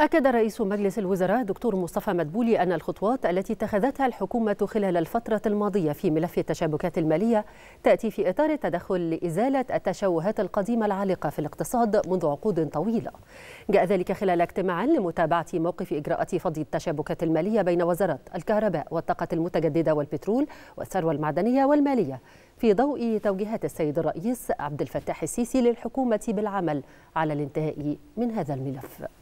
أكد رئيس مجلس الوزراء دكتور مصطفى مدبولي أن الخطوات التي اتخذتها الحكومة خلال الفترة الماضية في ملف التشابكات المالية تأتي في إطار التدخل لإزالة التشوهات القديمة العالقة في الاقتصاد منذ عقود طويلة. جاء ذلك خلال اجتماع لمتابعة موقف إجراءات فض التشابكات المالية بين وزارة الكهرباء والطاقة المتجددة والبترول والثروة المعدنية والمالية في ضوء توجيهات السيد الرئيس عبد الفتاح السيسي للحكومة بالعمل على الانتهاء من هذا الملف.